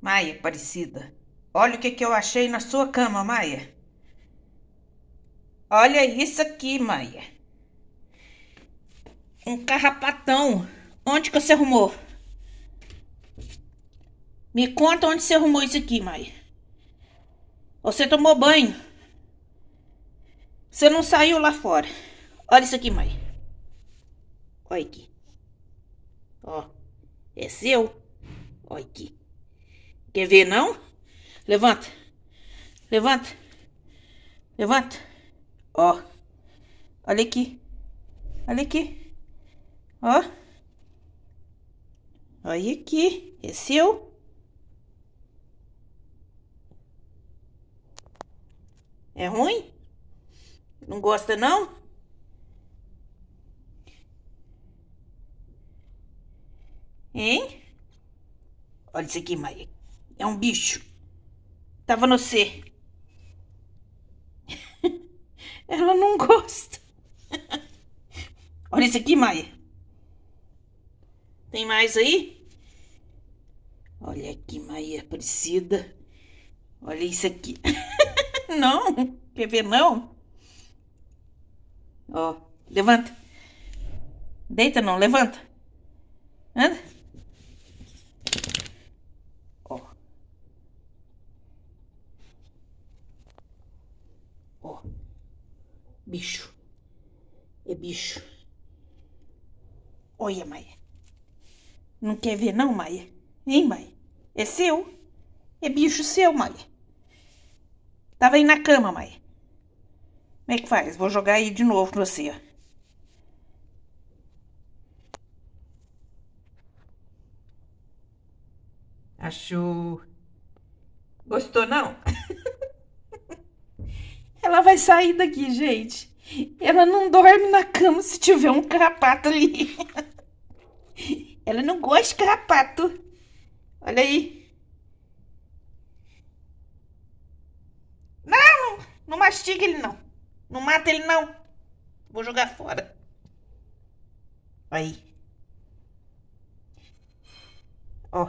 Maia, parecida. Olha o que, que eu achei na sua cama, Maia. Olha isso aqui, Maia. Um carrapatão. Onde que você arrumou? Me conta onde você arrumou isso aqui, Maia. Você tomou banho. Você não saiu lá fora. Olha isso aqui, Maia. Olha aqui. Ó, é seu. Olha aqui. Quer ver, não? Levanta. Levanta. Levanta. Ó. Olha aqui. Olha aqui. Ó. Olha aqui. É seu. É ruim? Não gosta, não? Hein? Olha isso aqui, Maia. É um bicho. Tava no C. Ela não gosta. Olha isso aqui, Maia. Tem mais aí? Olha aqui, Maia Aparecida. É Olha isso aqui. não, quer ver não? Ó, levanta. Deita não, levanta. Anda. Bicho. É bicho. Olha, Maia. Não quer ver não, Maia? Hein, Maia? É seu? É bicho seu, Maia. Tava aí na cama, Maia. Como é que faz? Vou jogar aí de novo pra você, ó. Achou. Gostou, não? Ela vai sair daqui, gente. Ela não dorme na cama se tiver um carrapato ali. Ela não gosta de carrapato. Olha aí. Não, não, não mastiga ele não. Não mata ele não. Vou jogar fora. Aí. Ó.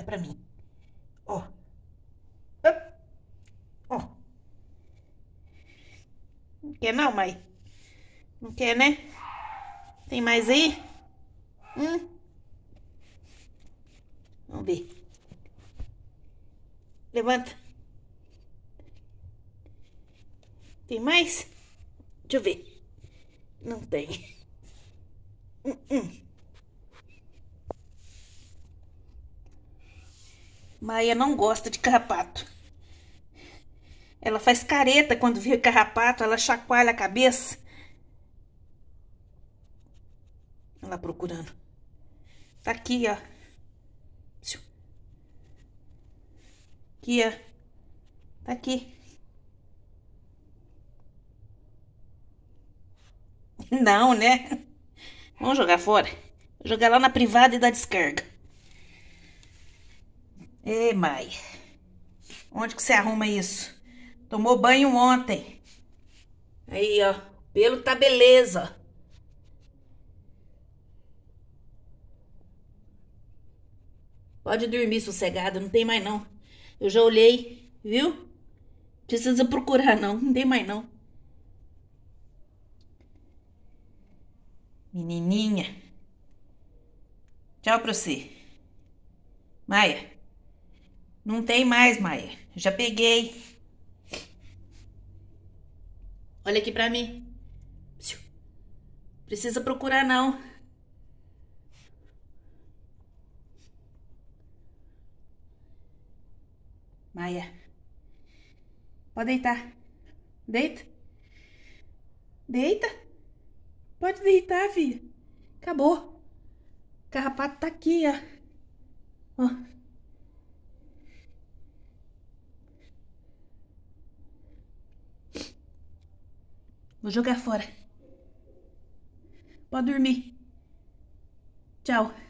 dá para mim. Ó. Oh. Ó. Oh. Não quer não, mãe? Não quer, né? Tem mais aí? Hum? Vamos ver. Levanta. Tem mais? Deixa eu ver. Não tem. Hum, hum. Maia não gosta de carrapato. Ela faz careta quando vê carrapato, ela chacoalha a cabeça. Ela procurando. Tá aqui, ó. Aqui, ó. Tá aqui. Não, né? Vamos jogar fora. jogar lá na privada e dar descarga. Ei, mãe. Onde que você arruma isso? Tomou banho ontem. Aí, ó. Pelo tá beleza. Pode dormir sossegado, não tem mais não. Eu já olhei, viu? Precisa procurar não, não tem mais não. Menininha. Tchau pra você. Maia. Não tem mais, Maia. Já peguei. Olha aqui para mim. Precisa procurar não. Maia. Pode deitar. Deita. Deita. Pode deitar, filha. Acabou. O carrapato tá aqui, ó. Ó. Vou jogar fora. Pode dormir. Tchau.